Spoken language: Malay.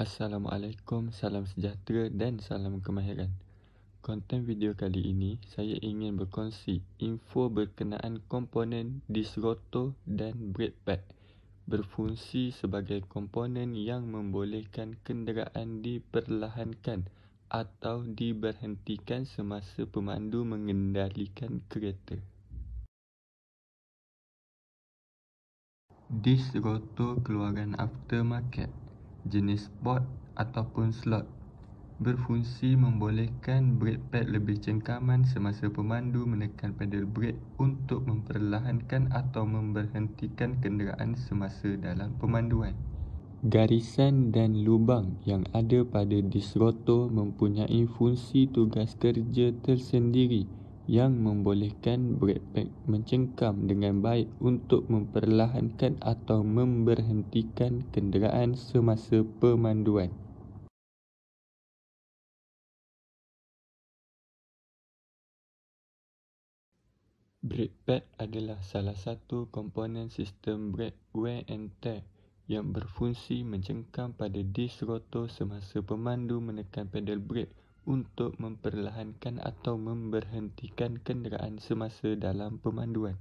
Assalamualaikum, salam sejahtera dan salam kemahiran. Konten video kali ini, saya ingin berkongsi info berkenaan komponen disk dan brake pad berfungsi sebagai komponen yang membolehkan kenderaan diperlahankan atau diberhentikan semasa pemandu mengendalikan kereta. Disk rotor keluaran aftermarket jenis pot ataupun slot berfungsi membolehkan brek pad lebih cengkaman semasa pemandu menekan pedal brek untuk memperlahankan atau memberhentikan kenderaan semasa dalam pemanduan. Garisan dan lubang yang ada pada disk rotor mempunyai fungsi tugas kerja tersendiri yang membolehkan breakpack mencengkam dengan baik untuk memperlahankan atau memberhentikan kenderaan semasa pemanduan. Brake pad adalah salah satu komponen sistem brake wear and tear yang berfungsi mencengkam pada disk rotor semasa pemandu menekan pedal brake untuk memperlahankan atau memberhentikan kenderaan semasa dalam pemanduan